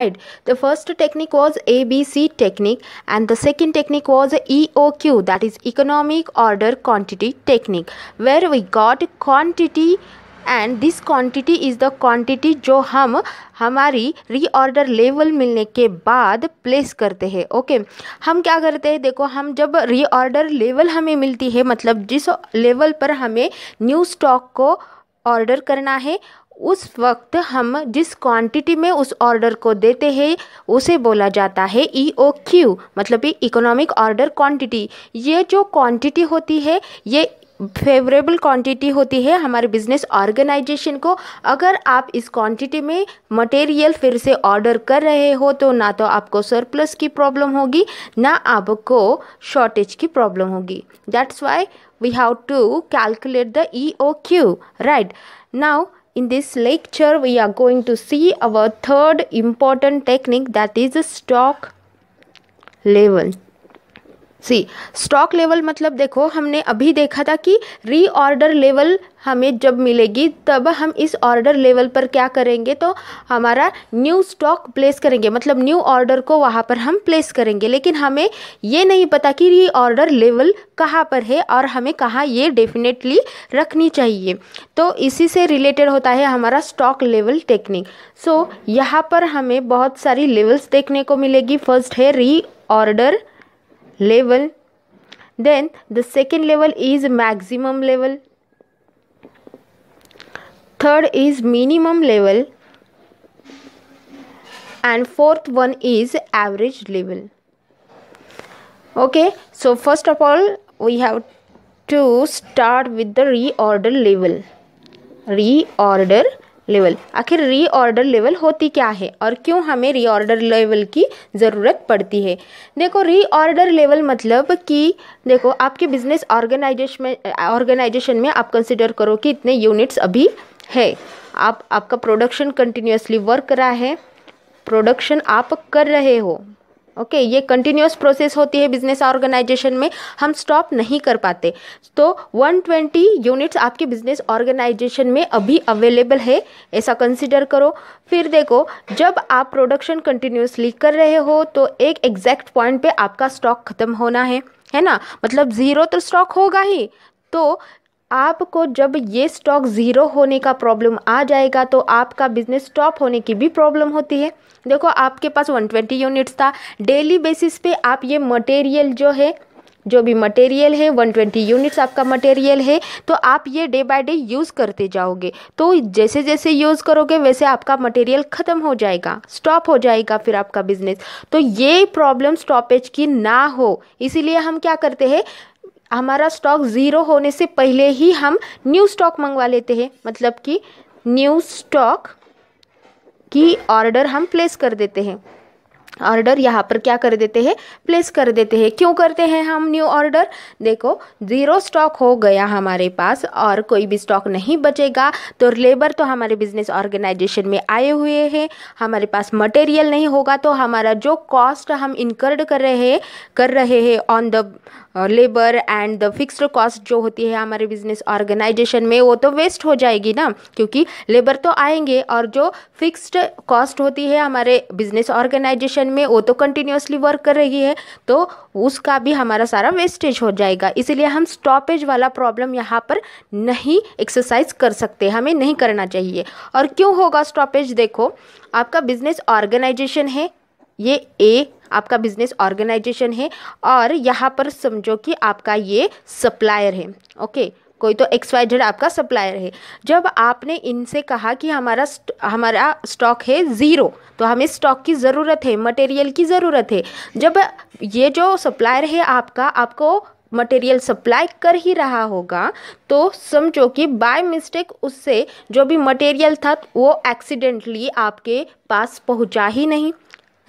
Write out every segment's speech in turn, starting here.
right The first technique was ABC technique and the second technique was EOQ that is economic order quantity technique where we got quantity and this quantity is the quantity जो हम हमारी reorder level मिलने के बाद place करते हैं okay okay? हम क्या करते हैं देखो हम जब रीऑर्डर लेवल हमें मिलती है मतलब जिस लेवल पर हमें न्यू स्टॉक को ऑर्डर करना है उस वक्त हम जिस क्वांटिटी में उस ऑर्डर को देते हैं उसे बोला जाता है ई ओ क्यू मतलब इकोनॉमिक ऑर्डर क्वांटिटी ये जो क्वांटिटी होती है ये फेवरेबल क्वांटिटी होती है हमारे बिजनेस ऑर्गेनाइजेशन को अगर आप इस क्वांटिटी में मटेरियल फिर से ऑर्डर कर रहे हो तो ना तो आपको सरप्लस की प्रॉब्लम होगी ना आपको शॉर्टेज की प्रॉब्लम होगी that's why we have to calculate the E O Q right now In this lecture, we are going to see our third important technique that is stock level. See stock level मतलब देखो हमने अभी देखा था कि reorder level हमें जब मिलेगी तब हम इस ऑर्डर लेवल पर क्या करेंगे तो हमारा न्यू स्टॉक प्लेस करेंगे मतलब न्यू ऑर्डर को वहाँ पर हम प्लेस करेंगे लेकिन हमें ये नहीं पता कि री ऑर्डर लेवल कहाँ पर है और हमें कहाँ ये डेफिनेटली रखनी चाहिए तो इसी से रिलेटेड होता है हमारा stock level technique so so, यहाँ पर हमें बहुत सारी लेवल्स देखने को मिलेगी फर्स्ट है reorder level then the second level is maximum level third is minimum level and fourth one is average level okay so first of all we have to start with the reorder level reorder level आखिर reorder level होती क्या है और क्यों हमें reorder level की ज़रूरत पड़ती है देखो रीऑर्डर लेवल मतलब कि देखो आपके बिजनेस ऑर्गेनाइजेशन में ऑर्गेनाइजेशन में आप कंसिडर करो कि इतने यूनिट्स अभी है आप आपका प्रोडक्शन कंटिन्यूसली वर्क रहा है प्रोडक्शन आप कर रहे हो ओके okay, ये कंटिन्यूस प्रोसेस होती है बिजनेस ऑर्गेनाइजेशन में हम स्टॉप नहीं कर पाते तो 120 यूनिट्स आपके बिजनेस ऑर्गेनाइजेशन में अभी अवेलेबल है ऐसा कंसिडर करो फिर देखो जब आप प्रोडक्शन कंटिन्यूसली कर रहे हो तो एक एग्जैक्ट पॉइंट पे आपका स्टॉक ख़त्म होना है है ना मतलब ज़ीरो तो स्टॉक होगा ही तो आपको जब ये स्टॉक ज़ीरो होने का प्रॉब्लम आ जाएगा तो आपका बिजनेस स्टॉप होने की भी प्रॉब्लम होती है देखो आपके पास 120 यूनिट्स था डेली बेसिस पे आप ये मटेरियल जो है जो भी मटेरियल है 120 यूनिट्स आपका मटेरियल है तो आप ये डे बाय डे यूज़ करते जाओगे तो जैसे जैसे यूज़ करोगे वैसे आपका मटेरियल ख़त्म हो जाएगा स्टॉप हो जाएगा फिर आपका बिजनेस तो ये प्रॉब्लम स्टॉपेज की ना हो इसीलिए हम क्या करते हैं हमारा स्टॉक ज़ीरो होने से पहले ही हम न्यू स्टॉक मंगवा लेते हैं मतलब कि न्यू स्टॉक की ऑर्डर हम प्लेस कर देते हैं ऑर्डर यहाँ पर क्या कर देते हैं प्लेस कर देते हैं क्यों करते हैं हम न्यू ऑर्डर देखो ज़ीरो स्टॉक हो गया हमारे पास और कोई भी स्टॉक नहीं बचेगा तो लेबर तो हमारे बिजनेस ऑर्गेनाइजेशन में आए हुए हैं हमारे पास मटेरियल नहीं होगा तो हमारा जो कॉस्ट हम इनकर्ड कर रहे कर रहे हैं on the labour and the fixed cost जो होती है हमारे बिजनेस ऑर्गेनाइजेशन में वो तो वेस्ट हो जाएगी ना क्योंकि लेबर तो आएंगे और जो फिक्स्ड कॉस्ट होती है हमारे बिजनेस ऑर्गेनाइजेशन में वो तो कंटिन्यूसली वर्क कर रही है तो उसका भी हमारा सारा वेस्टेज हो जाएगा इसीलिए हम स्टॉपेज वाला प्रॉब्लम यहाँ पर नहीं एक्सरसाइज कर सकते हमें नहीं करना चाहिए और क्यों होगा स्टॉपेज देखो आपका बिजनेस ऑर्गेनाइजेशन है ये ए आपका बिजनेस ऑर्गेनाइजेशन है और यहाँ पर समझो कि आपका ये सप्लायर है ओके कोई तो एक्स वाई जेड आपका सप्लायर है जब आपने इनसे कहा कि हमारा स्ट, हमारा स्टॉक है ज़ीरो तो हमें स्टॉक की ज़रूरत है मटेरियल की ज़रूरत है जब ये जो सप्लायर है आपका आपको मटेरियल सप्लाई कर ही रहा होगा तो समझो कि बाय मिस्टेक उससे जो भी मटेरियल था वो एक्सीडेंटली आपके पास पहुंचा ही नहीं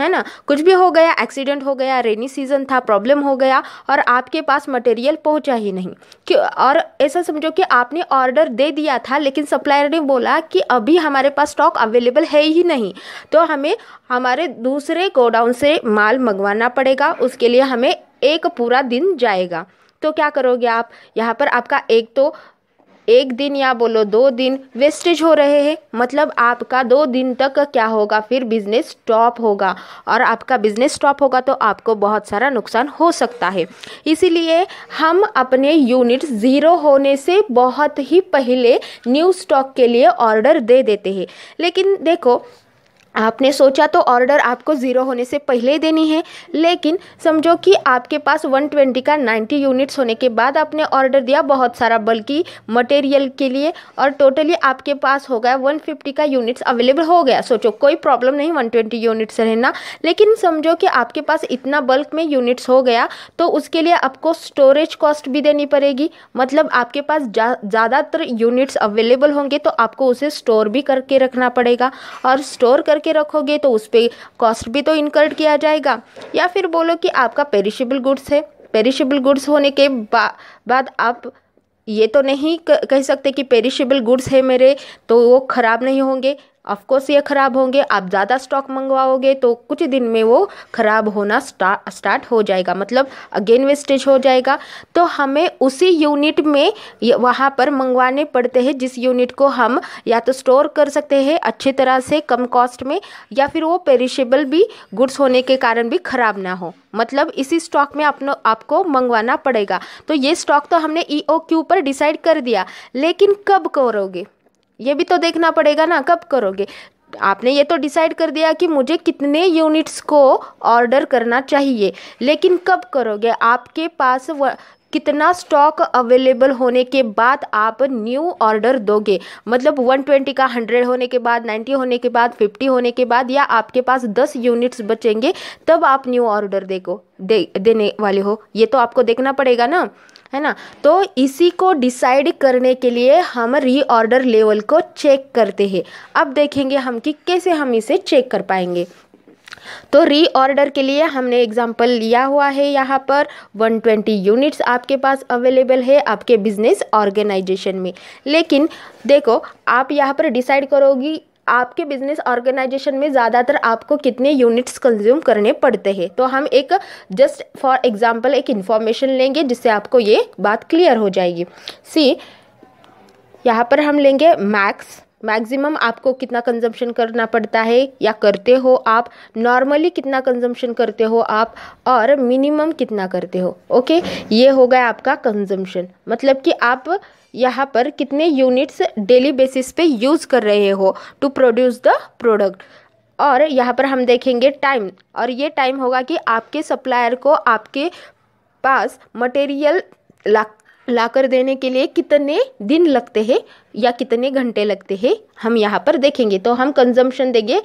है ना कुछ भी हो गया एक्सीडेंट हो गया रेनी सीजन था प्रॉब्लम हो गया और आपके पास मटेरियल पहुंचा ही नहीं क्यों और ऐसा समझो कि आपने ऑर्डर दे दिया था लेकिन सप्लायर ने बोला कि अभी हमारे पास स्टॉक अवेलेबल है ही नहीं तो हमें हमारे दूसरे गोडाउन से माल मंगवाना पड़ेगा उसके लिए हमें एक पूरा दिन जाएगा तो क्या करोगे आप यहाँ पर आपका एक तो एक दिन या बोलो दो दिन वेस्टेज हो रहे हैं मतलब आपका दो दिन तक क्या होगा फिर बिज़नेस स्टॉप होगा और आपका बिज़नेस स्टॉप होगा तो आपको बहुत सारा नुकसान हो सकता है इसीलिए हम अपने यूनिट ज़ीरो होने से बहुत ही पहले न्यू स्टॉक के लिए ऑर्डर दे देते हैं लेकिन देखो आपने सोचा तो ऑर्डर आपको ज़ीरो होने से पहले देनी है लेकिन समझो कि आपके पास 120 का 90 यूनिट्स होने के बाद आपने ऑर्डर दिया बहुत सारा बल्कि मटेरियल के लिए और टोटली आपके पास हो गया 150 का यूनिट्स अवेलेबल हो गया सोचो कोई प्रॉब्लम नहीं 120 यूनिट्स रहना लेकिन समझो कि आपके पास इतना बल्क में यूनिट्स हो गया तो उसके लिए आपको स्टोरेज कॉस्ट भी देनी पड़ेगी मतलब आपके पास ज़्यादातर यूनिट्स अवेलेबल होंगे तो आपको उसे स्टोर भी करके रखना पड़ेगा और स्टोर करके के रखोगे तो उस पर कॉस्ट भी तो इनकर्ड किया जाएगा या फिर बोलो कि आपका पेरिशेबल गुड्स है पेरिशेबल गुड्स होने के बा, बाद आप ये तो नहीं कह सकते कि पेरिशेबल गुड्स है मेरे तो वो ख़राब नहीं होंगे ऑफकोर्स ये ख़राब होंगे आप ज़्यादा स्टॉक मंगवाओगे तो कुछ दिन में वो ख़राब होना स्टार्ट हो जाएगा मतलब अगेन वेस्टेज हो जाएगा तो हमें उसी यूनिट में वहाँ पर मंगवाने पड़ते हैं जिस यूनिट को हम या तो स्टोर कर सकते हैं अच्छी तरह से कम कॉस्ट में या फिर वो पेरिशेबल भी गुड्स होने के कारण भी ख़राब ना हो मतलब इसी स्टॉक में अपनो आपको मंगवाना पड़ेगा तो ये स्टॉक तो हमने ई e पर डिसाइड कर दिया लेकिन कब करोगे ये भी तो देखना पड़ेगा ना कब करोगे आपने ये तो डिसाइड कर दिया कि मुझे कितने यूनिट्स को ऑर्डर करना चाहिए लेकिन कब करोगे आपके पास व... कितना स्टॉक अवेलेबल होने के बाद आप न्यू ऑर्डर दोगे मतलब 120 का 100 होने के बाद 90 होने के बाद 50 होने के बाद या आपके पास 10 यूनिट्स बचेंगे तब आप न्यू ऑर्डर देखो दे देने वाले हो ये तो आपको देखना पड़ेगा ना है ना तो इसी को डिसाइड करने के लिए हम रीऑर्डर लेवल को चेक करते हैं अब देखेंगे हम कि कैसे हम इसे चेक कर पाएंगे तो रीऑर्डर के लिए हमने एग्जाम्पल लिया हुआ है यहाँ पर 120 यूनिट्स आपके पास अवेलेबल है आपके बिजनेस ऑर्गेनाइजेशन में लेकिन देखो आप यहाँ पर डिसाइड करोगी आपके बिजनेस ऑर्गेनाइजेशन में ज़्यादातर आपको कितने यूनिट्स कंज्यूम करने पड़ते हैं तो हम एक जस्ट फॉर एग्जाम्पल एक इन्फॉर्मेशन लेंगे जिससे आपको ये बात क्लियर हो जाएगी सी यहाँ पर हम लेंगे मैक्स मैक्सिमम आपको कितना कंजम्पशन करना पड़ता है या करते हो आप नॉर्मली कितना कंजम्पशन करते हो आप और मिनिमम कितना करते हो ओके ये हो गया आपका कंजम्पशन मतलब कि आप यहाँ पर कितने यूनिट्स डेली बेसिस पे यूज़ कर रहे हो टू प्रोड्यूस द प्रोडक्ट और यहाँ पर हम देखेंगे टाइम और ये टाइम होगा कि आपके सप्लायर को आपके पास मटेरियल लग लाकर देने के लिए कितने दिन लगते हैं या कितने घंटे लगते हैं हम यहाँ पर देखेंगे तो हम कंजम्पशन देंगे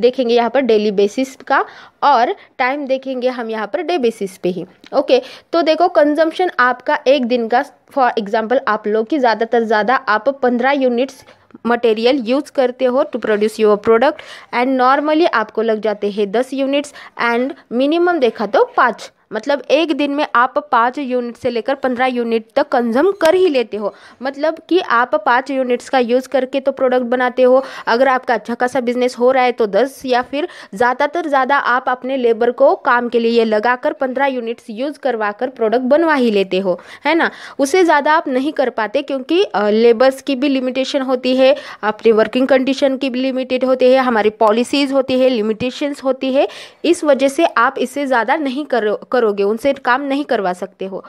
देखेंगे यहाँ पर डेली बेसिस का और टाइम देखेंगे हम यहाँ पर डे बेसिस पे ही ओके तो देखो कंजम्पशन आपका एक दिन का फॉर एग्जांपल आप लोग की ज़्यादातर ज़्यादा आप पंद्रह यूनिट्स मटेरियल यूज करते हो to produce your product and normally आपको लग जाते हैं दस यूनिट्स एंड मिनिमम देखा तो पाँच मतलब एक दिन में आप पाँच यूनिट से लेकर पंद्रह यूनिट तक कंज्यूम कर ही लेते हो मतलब कि आप पाँच यूनिट्स का यूज़ करके तो प्रोडक्ट बनाते हो अगर आपका अच्छा खासा बिजनेस हो रहा है तो दस या फिर ज़्यादातर ज़्यादा आप अपने लेबर को काम के लिए लगा कर पंद्रह यूनिट्स यूज़ करवा कर प्रोडक्ट बनवा ही लेते हो है ना उससे ज़्यादा आप नहीं कर पाते क्योंकि लेबर्स की भी लिमिटेशन होती है आपके वर्किंग कंडीशन की भी लिमिटेड होती है हमारी पॉलिसीज़ होती है लिमिटेशंस होती है इस वजह से आप इससे ज़्यादा नहीं कर करोगे उनसे काम नहीं करवा सकते हो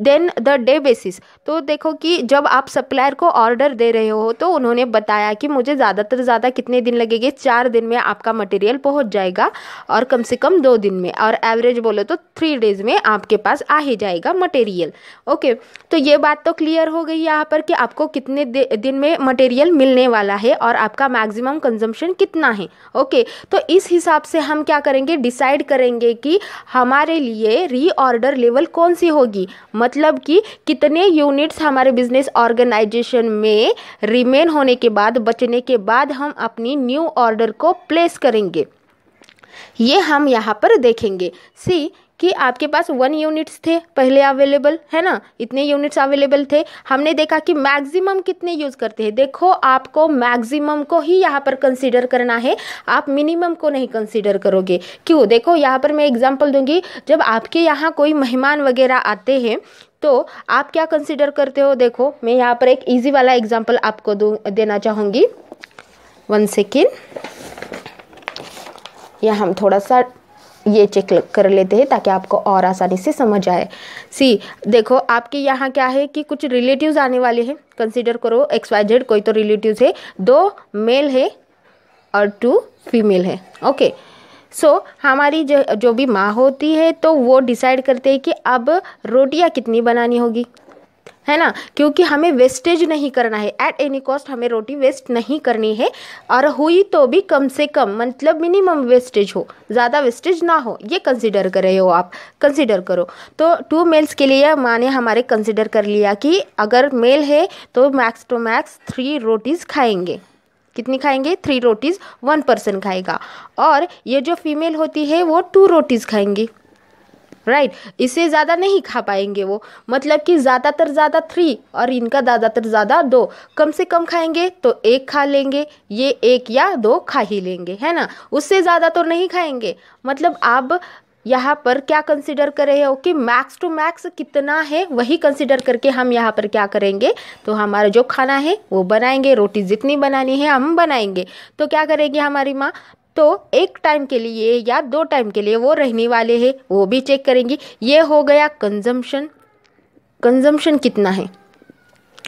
देन द डे बेसिस तो देखो कि जब आप सप्लायर को ऑर्डर दे रहे हो तो उन्होंने बताया कि मुझे ज़्यादातर ज़्यादा कितने दिन लगेंगे चार दिन में आपका मटेरियल पहुंच जाएगा और कम से कम दो दिन में और एवरेज बोलो तो थ्री डेज़ में आपके पास आ ही जाएगा मटेरियल ओके तो ये बात तो क्लियर हो गई यहाँ पर कि आपको कितने दिन में मटेरियल मिलने वाला है और आपका मैक्सिमम कंजम्पशन कितना है ओके तो इस हिसाब से हम क्या करेंगे डिसाइड करेंगे कि हमारे लिए रीऑर्डर लेवल कौन सी होगी मतलब कि कितने यूनिट्स हमारे बिजनेस ऑर्गेनाइजेशन में रिमेन होने के बाद बचने के बाद हम अपनी न्यू ऑर्डर को प्लेस करेंगे ये हम यहाँ पर देखेंगे सी कि आपके पास वन यूनिट्स थे पहले अवेलेबल है ना इतने यूनिट्स अवेलेबल थे हमने देखा कि मैक्सिमम कितने यूज़ करते हैं देखो आपको मैक्सिमम को ही यहाँ पर कंसिडर करना है आप मिनिमम को नहीं कंसिडर करोगे क्यों देखो यहाँ पर मैं एग्जाम्पल दूंगी जब आपके यहाँ कोई मेहमान वगैरह आते हैं तो आप क्या कंसिडर करते हो देखो मैं यहाँ पर एक ईजी वाला एग्जाम्पल आपको देना चाहूँगी वन सेकेंड यहाँ हम थोड़ा सा ये चेक कर लेते हैं ताकि आपको और आसानी से समझ आए सी देखो आपके यहाँ क्या है कि कुछ रिलेटिव्स आने वाले हैं कंसिडर करो एक्स वाई जेड कोई तो रिलेटिव्स है दो मेल है और टू फीमेल है ओके सो so, हमारी जो जो भी माँ होती है तो वो डिसाइड करते हैं कि अब रोटियाँ कितनी बनानी होगी है ना क्योंकि हमें वेस्टेज नहीं करना है एट एनी कॉस्ट हमें रोटी वेस्ट नहीं करनी है और हुई तो भी कम से कम मतलब मिनिमम वेस्टेज हो ज़्यादा वेस्टेज ना हो ये कंसिडर कर रहे हो आप कंसिडर करो तो टू मेल्स के लिए माने हमारे कंसिडर कर लिया कि अगर मेल है तो मैक्स टू मैक्स थ्री रोटीज़ खाएंगे कितनी खाएंगे थ्री रोटीज़ वन पर्सन खाएगा और ये जो फीमेल होती है वो टू रोटीज़ खाएंगी राइट इससे ज़्यादा नहीं खा पाएंगे वो मतलब कि ज़्यादातर ज़्यादा थ्री और इनका ज़्यादातर ज़्यादा दो कम से कम खाएंगे तो एक खा लेंगे ये एक या दो खा ही लेंगे है ना उससे ज़्यादा तो नहीं खाएंगे मतलब आप यहाँ पर क्या कंसिडर कर रहे हो कि मैक्स टू मैक्स कितना है वही कंसिडर करके हम यहाँ पर क्या करेंगे तो हमारा जो खाना है वो बनाएंगे रोटी जितनी बनानी है हम बनाएंगे तो क्या करेगी हमारी माँ तो एक टाइम के लिए या दो टाइम के लिए वो रहने वाले हैं वो भी चेक करेंगे ये हो गया कंजम्पशन कंजम्पशन कितना है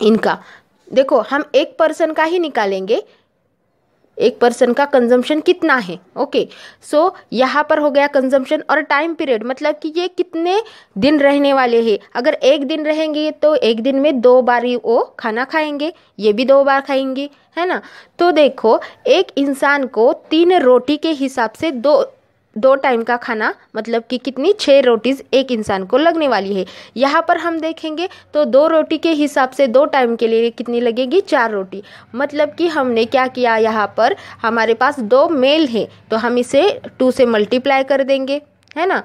इनका देखो हम एक पर्सन का ही निकालेंगे एक पर्सन का कंजम्पशन कितना है ओके सो so, यहाँ पर हो गया कंजम्पशन और टाइम पीरियड मतलब कि ये कितने दिन रहने वाले हैं अगर एक दिन रहेंगे तो एक दिन में दो बार ही वो खाना खाएंगे ये भी दो बार खाएंगे है ना तो देखो एक इंसान को तीन रोटी के हिसाब से दो दो टाइम का खाना मतलब कि कितनी छः रोटीज़ एक इंसान को लगने वाली है यहाँ पर हम देखेंगे तो दो रोटी के हिसाब से दो टाइम के लिए कितनी लगेगी चार रोटी मतलब कि हमने क्या किया यहाँ पर हमारे पास दो मेल है तो हम इसे टू से मल्टीप्लाई कर देंगे है ना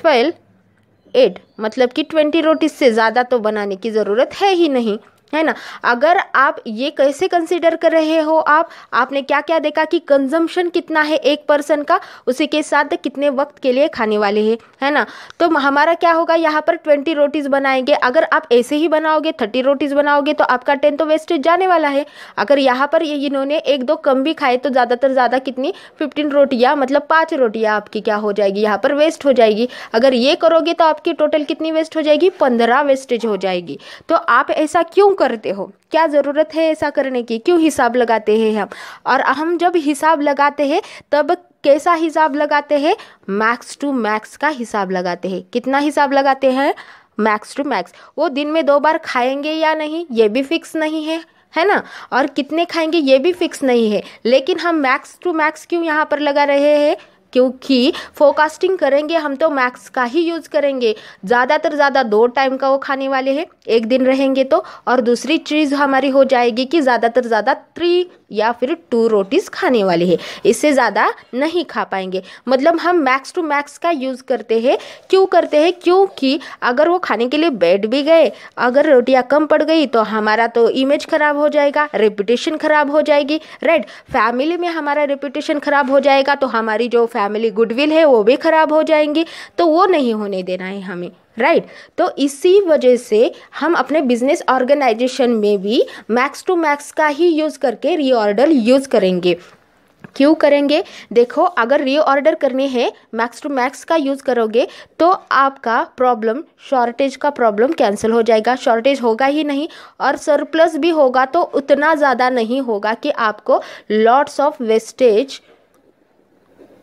ट्वेल्व एट मतलब कि ट्वेंटी रोटीज से ज़्यादा तो बनाने की ज़रूरत है ही नहीं है ना अगर आप ये कैसे कंसिडर कर रहे हो आप आपने क्या क्या देखा कि कंजम्पशन कितना है एक पर्सन का उसी के साथ कितने वक्त के लिए खाने वाले हैं है ना तो हमारा क्या होगा यहाँ पर ट्वेंटी रोटीज़ बनाएंगे अगर आप ऐसे ही बनाओगे थर्टी रोटीज़ बनाओगे तो आपका टेन तो वेस्टेज जाने वाला है अगर यहाँ पर इन्होंने एक दो कम भी खाए तो ज़्यादातर ज़्यादा कितनी फिफ्टीन रोटियाँ मतलब पाँच रोटियाँ आपकी क्या हो जाएगी यहाँ पर वेस्ट हो जाएगी अगर ये करोगे तो आपकी टोटल कितनी वेस्ट हो जाएगी पंद्रह वेस्टेज हो जाएगी तो आप ऐसा क्यों करते हो क्या ज़रूरत है ऐसा करने की क्यों हिसाब लगाते हैं हम और हम जब हिसाब लगाते हैं तब कैसा हिसाब लगाते हैं मैक्स टू मैक्स का हिसाब लगाते हैं कितना हिसाब लगाते हैं मैक्स टू मैक्स वो दिन में दो बार खाएंगे या नहीं ये भी फिक्स नहीं है है ना और कितने खाएंगे ये भी फिक्स नहीं है लेकिन हम मैक्स टू मैक्स क्यों यहाँ पर लगा रहे हैं क्योंकि फोकास्टिंग करेंगे हम तो मैक्स का ही यूज़ करेंगे ज़्यादातर ज़्यादा दो टाइम का वो खाने वाले हैं एक दिन रहेंगे तो और दूसरी चीज़ हमारी हो जाएगी कि ज़्यादातर ज़्यादा थ्री या फिर टू रोटीज़ खाने वाले हैं इससे ज़्यादा नहीं खा पाएंगे मतलब हम मैक्स टू मैक्स का यूज़ करते हैं क्यों करते हैं क्योंकि अगर वो खाने के लिए बैठ भी गए अगर रोटियाँ कम पड़ गई तो हमारा तो इमेज ख़राब हो जाएगा रेपुटेशन ख़राब हो जाएगी राइट फैमिली में हमारा रेपुटेशन ख़राब हो जाएगा तो हमारी जो फैमिली गुडविल है वो भी ख़राब हो जाएंगी तो वो नहीं होने देना है हमें राइट right? तो इसी वजह से हम अपने बिजनेस ऑर्गेनाइजेशन में भी मैक्स टू मैक्स का ही यूज़ करके रीऑर्डर यूज़ करेंगे क्यों करेंगे देखो अगर रीऑर्डर करने हैं मैक्स टू मैक्स का यूज़ करोगे तो आपका प्रॉब्लम शॉर्टेज का प्रॉब्लम कैंसिल हो जाएगा शॉर्टेज होगा ही नहीं और सरप्लस भी होगा तो उतना ज़्यादा नहीं होगा कि आपको lots of wastage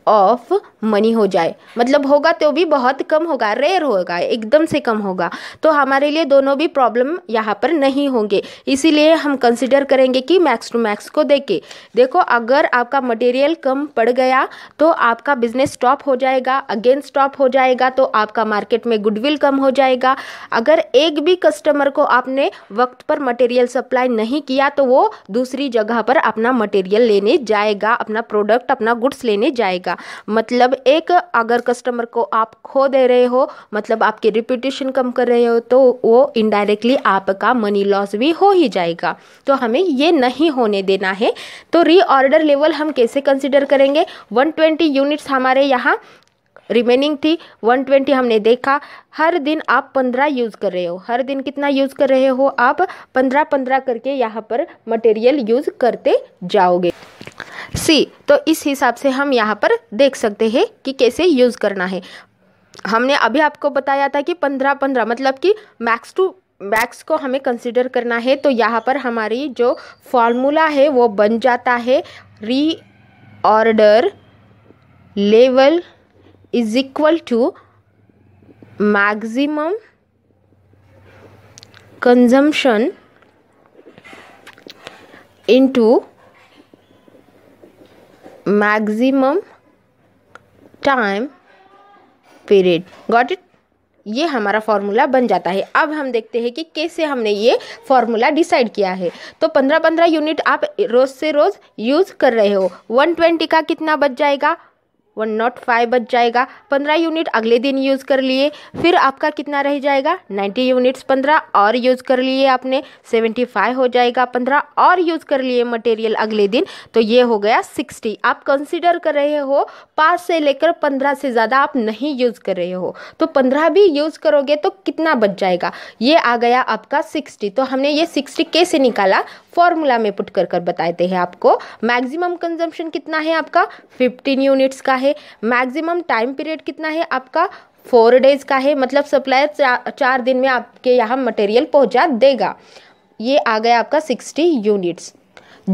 of money हो जाए मतलब होगा तो भी बहुत कम होगा रेयर होगा एकदम से कम होगा तो हमारे लिए दोनों भी प्रॉब्लम यहाँ पर नहीं होंगे इसीलिए हम कंसिडर करेंगे कि मैक्स टू मैक्स को देके देखो अगर आपका मटेरियल कम पड़ गया तो आपका बिजनेस स्टॉप हो जाएगा अगेन स्टॉप हो जाएगा तो आपका मार्केट में गुडविल कम हो जाएगा अगर एक भी कस्टमर को आपने वक्त पर मटेरियल सप्लाई नहीं किया तो वो दूसरी जगह पर अपना मटेरियल लेने जाएगा अपना प्रोडक्ट अपना गुड्स लेने जाएगा मतलब मतलब एक अगर कस्टमर को आप खो दे रहे हो मतलब आपके रिपीटेशन कम कर रहे हो तो वो इनडायरेक्टली आपका मनी लॉस भी हो ही जाएगा तो हमें ये नहीं होने देना है तो रीऑर्डर लेवल हम कैसे कंसिडर करेंगे 120 यूनिट्स हमारे यहाँ रिमेनिंग थी 120 हमने देखा हर दिन आप 15 यूज़ कर रहे हो हर दिन कितना यूज़ कर रहे हो आप 15 15 करके यहाँ पर मटेरियल यूज़ करते जाओगे सी तो इस हिसाब से हम यहाँ पर देख सकते हैं कि कैसे यूज़ करना है हमने अभी आपको बताया था कि पंद्रह पंद्रह मतलब कि मैक्स टू मैक्स को हमें कंसिडर करना है तो यहाँ पर हमारी जो फॉर्मूला है वो बन जाता है reorder level is equal to maximum consumption into maximum time period got it ये हमारा फार्मूला बन जाता है अब हम देखते हैं कि कैसे हमने ये फार्मूला डिसाइड किया है तो पंद्रह पंद्रह यूनिट आप रोज़ से रोज़ यूज़ कर रहे हो वन ट्वेंटी का कितना बच जाएगा वन नॉट फाइव बच जाएगा पंद्रह यूनिट अगले दिन यूज़ कर लिए फिर आपका कितना रह जाएगा नाइन्टी यूनिट्स पंद्रह और यूज़ कर लिए आपने सेवेंटी फाइव हो जाएगा पंद्रह और यूज़ कर लिए मटेरियल अगले दिन तो ये हो गया सिक्सटी आप कंसिडर कर रहे हो पाँच से लेकर पंद्रह से ज़्यादा आप नहीं यूज़ कर रहे हो तो पंद्रह भी यूज़ करोगे तो कितना बच जाएगा ये आ गया आपका सिक्सटी तो हमने ये सिक्सटी कैसे निकाला फॉर्मूला में पुट कर कर बताते हैं आपको मैक्सिमम कंजम्पशन कितना है आपका फिफ्टीन यूनिट्स का है मैक्सिमम टाइम पीरियड कितना है आपका फोर डेज का है मतलब सप्लायर चा, चार दिन में आपके यहाँ मटेरियल पहुँचा देगा ये आ गया आपका सिक्सटी यूनिट्स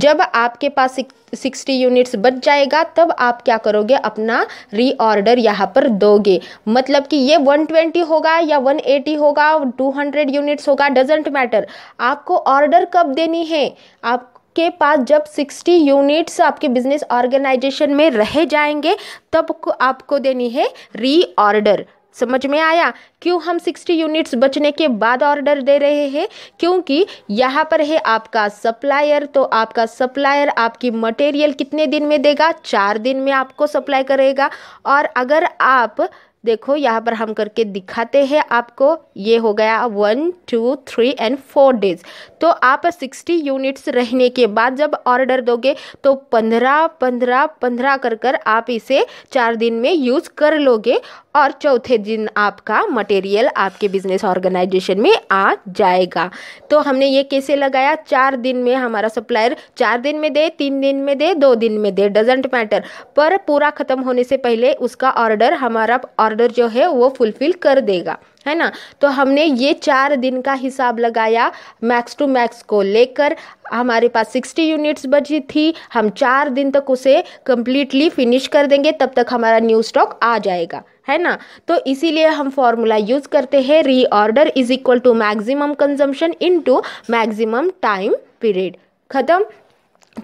जब आपके पास सिक्सटी यूनिट्स बच जाएगा तब आप क्या करोगे अपना रीऑर्डर यहाँ पर दोगे मतलब कि ये वन ट्वेंटी होगा या वन एटी होगा टू हंड्रेड यूनिट्स होगा डजेंट मैटर आपको ऑर्डर कब देनी है आप के पास जब 60 यूनिट्स आपके बिजनेस ऑर्गेनाइजेशन में रह जाएंगे तब आपको देनी है रीऑर्डर समझ में आया क्यों हम 60 यूनिट्स बचने के बाद ऑर्डर दे रहे हैं क्योंकि यहाँ पर है आपका सप्लायर तो आपका सप्लायर आपकी मटेरियल कितने दिन में देगा चार दिन में आपको सप्लाई करेगा और अगर आप देखो यहाँ पर हम करके दिखाते हैं आपको ये हो गया one two three and four days तो आप सिक्सटी यूनिट्स रहने के बाद जब ऑर्डर दोगे तो पंद्रह पंद्रह पंद्रह कर कर आप इसे चार दिन में यूज़ कर लोगे और चौथे दिन आपका मटेरियल आपके बिजनेस ऑर्गेनाइजेशन में आ जाएगा तो हमने ये कैसे लगाया चार दिन में हमारा सप्लायर चार दिन में दे तीन दिन में दे दो दिन में दे डजेंट मैटर पर पूरा ख़त्म होने से पहले उसका ऑर्डर हमारा ऑर्डर जो है वो फुलफ़िल कर देगा है ना तो हमने ये चार दिन का हिसाब लगाया मैक्स टू मैक्स को लेकर हमारे पास 60 यूनिट्स बची थी हम चार दिन तक उसे कम्प्लीटली फिनिश कर देंगे तब तक हमारा न्यू स्टॉक आ जाएगा है ना तो इसीलिए हम फॉर्मूला यूज़ करते हैं reorder is equal to maximum consumption into maximum time period ख़त्म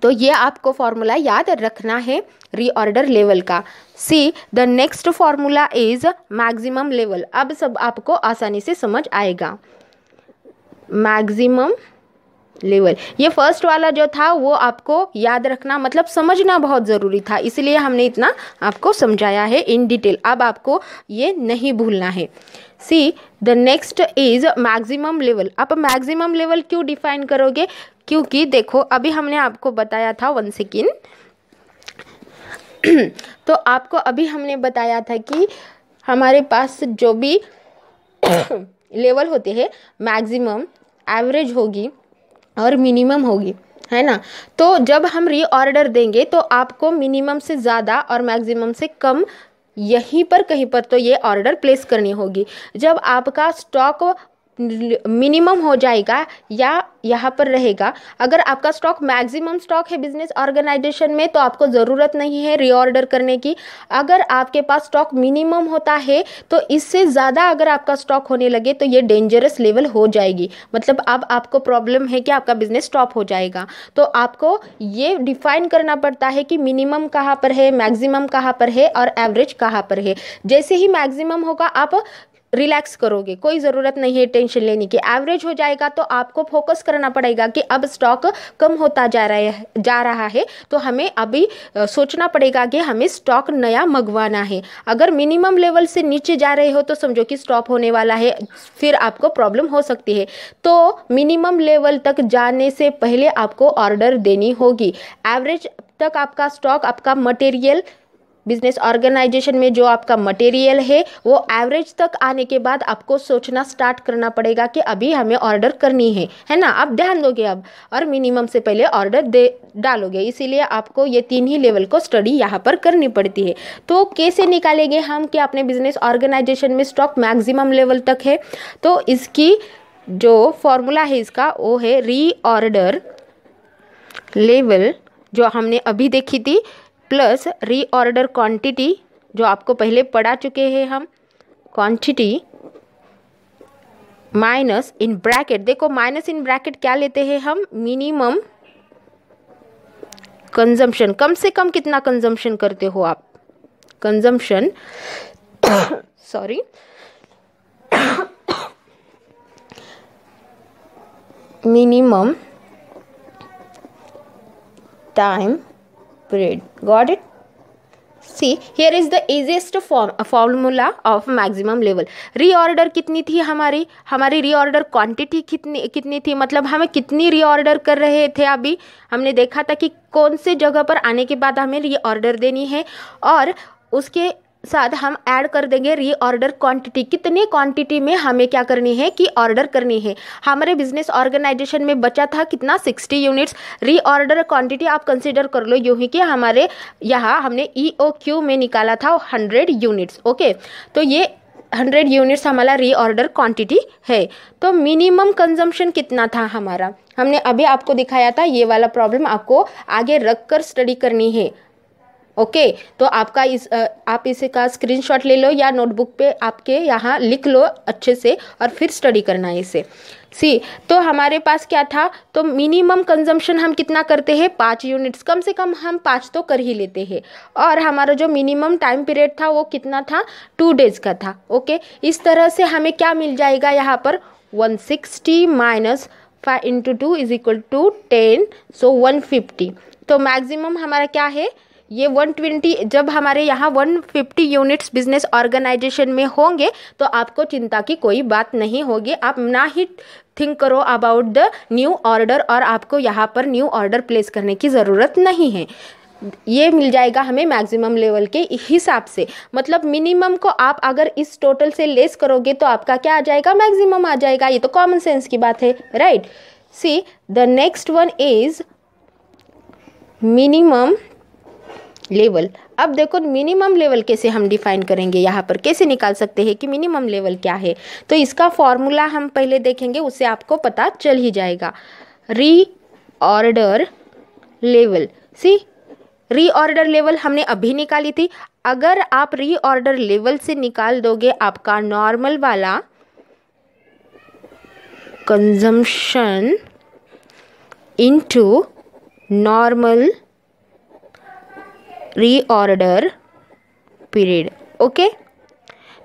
तो ये आपको फॉर्मूला याद रखना है रीऑर्डर लेवल का see the next formula is maximum level अब सब आपको आसानी से समझ आएगा मैक्सिमम लेवल ये फर्स्ट वाला जो था वो आपको याद रखना मतलब समझना बहुत ज़रूरी था इसलिए हमने इतना आपको समझाया है इन डिटेल अब आपको ये नहीं भूलना है see the next is maximum level आप मैक्सिमम लेवल क्यों डिफाइन करोगे क्योंकि देखो अभी हमने आपको बताया था वन सेकेंड तो आपको अभी हमने बताया था कि हमारे पास जो भी लेवल होते हैं मैक्सिमम एवरेज होगी और मिनिमम होगी है ना तो जब हम रीऑर्डर देंगे तो आपको मिनिमम से ज़्यादा और मैक्सिमम से कम यहीं पर कहीं पर तो ये ऑर्डर प्लेस करनी होगी जब आपका स्टॉक मिनिमम हो जाएगा या यहाँ पर रहेगा अगर आपका स्टॉक मैक्सिमम स्टॉक है बिजनेस ऑर्गेनाइजेशन में तो आपको ज़रूरत नहीं है रीऑर्डर करने की अगर आपके पास स्टॉक मिनिमम होता है तो इससे ज़्यादा अगर आपका स्टॉक होने लगे तो ये डेंजरस लेवल हो जाएगी मतलब अब आपको प्रॉब्लम है कि आपका बिजनेस स्टॉप हो जाएगा तो आपको ये डिफाइन करना पड़ता है कि मिनिमम कहाँ पर है मैक्सिमम कहाँ पर है और एवरेज कहाँ पर है जैसे ही मैक्सिमम होगा आप रिलैक्स करोगे कोई ज़रूरत नहीं है टेंशन लेने की एवरेज हो जाएगा तो आपको फोकस करना पड़ेगा कि अब स्टॉक कम होता जा रहा है जा रहा है तो हमें अभी सोचना पड़ेगा कि हमें स्टॉक नया मंगवाना है अगर मिनिमम लेवल से नीचे जा रहे हो तो समझो कि स्टॉप होने वाला है फिर आपको प्रॉब्लम हो सकती है तो मिनिमम लेवल तक जाने से पहले आपको ऑर्डर देनी होगी एवरेज तक आपका स्टॉक आपका मटेरियल बिजनेस ऑर्गेनाइजेशन में जो आपका मटेरियल है वो एवरेज तक आने के बाद आपको सोचना स्टार्ट करना पड़ेगा कि अभी हमें ऑर्डर करनी है है ना आप ध्यान दोगे अब और मिनिमम से पहले ऑर्डर दे डालोगे इसीलिए आपको ये तीन ही लेवल को स्टडी यहाँ पर करनी पड़ती है तो कैसे निकालेंगे हम कि अपने बिजनेस ऑर्गेनाइजेशन में स्टॉक मैक्सिमम लेवल तक है तो इसकी जो फॉर्मूला है इसका वो है रीऑर्डर लेवल जो हमने अभी देखी थी प्लस रीऑर्डर क्वांटिटी जो आपको पहले पढ़ा चुके हैं हम क्वांटिटी माइनस इन ब्रैकेट देखो माइनस इन ब्रैकेट क्या लेते हैं हम मिनिमम कंजम्पशन कम से कम कितना कंजम्पशन करते हो आप consumption sorry minimum time spread got it see here is the easiest easiest formula of maximum level reorder कितनी थी हमारी हमारी रीऑर्डर क्वान्टिटी कितनी कितनी थी मतलब हमें कितनी रीऑर्डर कर रहे थे अभी हमने देखा था कि कौन से जगह पर आने के बाद हमें ऑर्डर देनी है और उसके साथ हम ऐड कर देंगे रीऑर्डर क्वांटिटी कितने क्वांटिटी में हमें क्या करनी है कि ऑर्डर करनी है हमारे बिजनेस ऑर्गेनाइजेशन में बचा था कितना 60 यूनिट्स रीऑर्डर क्वांटिटी आप कंसिडर कर लो यूँ ही कि हमारे यहाँ हमने ई e में निकाला था हंड्रेड यूनिट्स ओके तो ये हंड्रेड यूनिट्स हमारा रीऑर्डर क्वांटिटी है तो मिनिमम कंजम्पशन कितना था हमारा हमने अभी आपको दिखाया था ये वाला प्रॉब्लम आपको आगे रख कर स्टडी करनी है ओके तो आपका इस आप इसका स्क्रीनशॉट ले लो या नोटबुक पे आपके यहाँ लिख लो अच्छे से और फिर स्टडी करना है इसे सी तो हमारे पास क्या था तो मिनिमम कंजम्पशन हम कितना करते हैं पाँच यूनिट्स कम से कम हम पाँच तो कर ही लेते हैं और हमारा जो मिनिमम टाइम पीरियड था वो कितना था टू डेज का था ओके इस तरह से हमें क्या मिल जाएगा यहाँ पर one sixty minus five into two is equal to ten so one fifty तो मैक्सिमम हमारा क्या है ये 120 जब हमारे यहाँ 150 यूनिट्स बिजनेस ऑर्गेनाइजेशन में होंगे तो आपको चिंता की कोई बात नहीं होगी आप ना ही थिंक करो अबाउट द न्यू ऑर्डर और आपको यहाँ पर न्यू ऑर्डर प्लेस करने की ज़रूरत नहीं है ये मिल जाएगा हमें मैक्सिमम लेवल के हिसाब से मतलब मिनिमम को आप अगर इस टोटल से लेस करोगे तो आपका क्या आ जाएगा मैक्सिमम आ जाएगा ये तो कॉमन सेंस की बात है right see the next one is minimum level अब देखो मिनिमम लेवल कैसे हम डिफाइन करेंगे यहाँ पर कैसे निकाल सकते हैं कि मिनिमम लेवल क्या है तो इसका फॉर्मूला हम पहले देखेंगे उससे आपको पता चल ही जाएगा री ऑर्डर लेवल सी री ऑर्डर लेवल हमने अभी निकाली थी अगर आप री ऑर्डर लेवल से निकाल दोगे आपका नॉर्मल वाला consumption into normal reorder period okay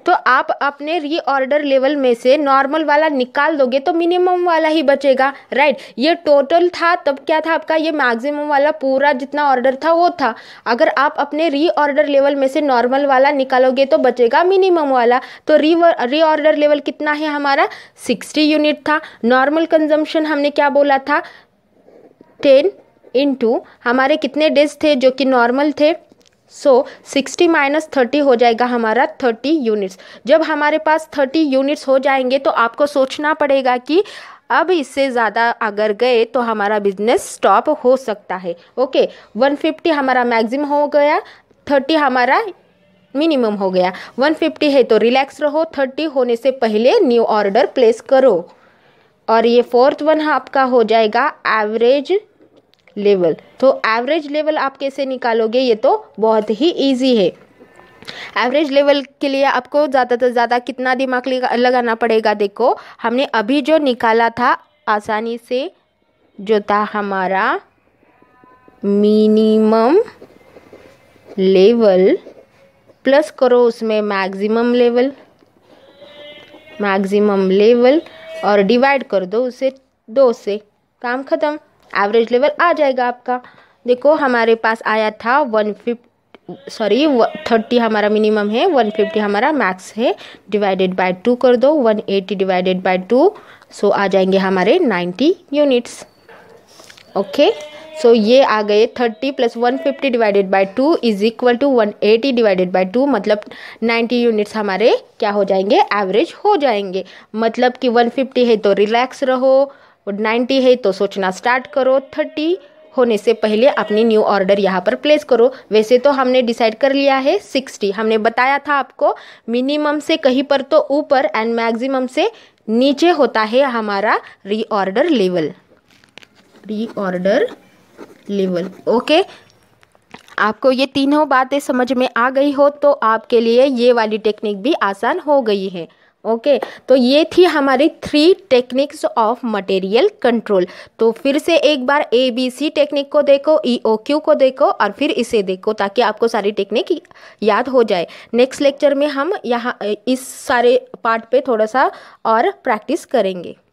तो आप अपने रीऑर्डर लेवल में से नॉर्मल वाला निकाल दोगे तो मिनिमम वाला ही बचेगा राइट ये टोटल था तब क्या था आपका ये मैक्सिमम वाला पूरा जितना ऑर्डर था वो था अगर आप अपने रीऑर्डर लेवल में से नॉर्मल वाला निकालोगे तो बचेगा मिनिमम वाला तो री रीऑर्डर लेवल कितना है हमारा सिक्सटी यूनिट था नॉर्मल कंजम्पन हमने क्या बोला था टेन इनटू हमारे कितने डेज थे जो कि नॉर्मल थे सो सिक्सटी माइनस थर्टी हो जाएगा हमारा थर्टी यूनिट्स जब हमारे पास थर्टी यूनिट्स हो जाएंगे तो आपको सोचना पड़ेगा कि अब इससे ज़्यादा अगर गए तो हमारा बिजनेस स्टॉप हो सकता है ओके वन फिफ्टी हमारा मैक्सिमम हो गया थर्टी हमारा मिनिमम हो गया वन फिफ्टी है तो रिलैक्स रहो थर्टी होने से पहले न्यू ऑर्डर प्लेस करो और ये फोर्थ वन आपका हो जाएगा एवरेज लेवल तो एवरेज लेवल आप कैसे निकालोगे ये तो बहुत ही ईजी है एवरेज लेवल के लिए आपको ज़्यादा से ज़्यादा कितना दिमाग लगाना पड़ेगा देखो हमने अभी जो निकाला था आसानी से जो था हमारा मिनिमम लेवल प्लस करो उसमें मैक्सिमम लेवल मैक्सिमम लेवल और डिवाइड कर दो उसे दो से काम ख़त्म एवरेज लेवल आ जाएगा आपका देखो हमारे पास आया था वन सॉरी थर्टी हमारा मिनिमम है वन फिफ्टी हमारा मैक्स है डिवाइडेड बाय टू कर दो one eighty divided by two so आ जाएंगे हमारे नाइन्टी यूनिट्स ओके सो ये आ गए thirty plus one fifty divided by two is equal to one eighty divided by two मतलब नाइन्टी यूनिट्स हमारे क्या हो जाएंगे एवरेज हो जाएंगे मतलब कि वन फिफ्टी है तो रिलैक्स रहो और 90 है तो सोचना स्टार्ट करो 30 होने से पहले अपनी न्यू ऑर्डर यहाँ पर प्लेस करो वैसे तो हमने डिसाइड कर लिया है 60 हमने बताया था आपको मिनिमम से कहीं पर तो ऊपर एंड मैक्सिमम से नीचे होता है हमारा reorder level reorder level okay आपको ये तीनों बातें समझ में आ गई हो तो आपके लिए ये वाली टेक्निक भी आसान हो गई है ओके okay, तो ये थी हमारी three techniques of material control तो फिर से एक बार ए बी सी टेक्निक को देखो ई ओ क्यू को देखो और फिर इसे देखो ताकि आपको सारी टेक्निक याद हो जाए नेक्स्ट लेक्चर में हम यहाँ इस सारे पार्ट पे थोड़ा सा और प्रैक्टिस करेंगे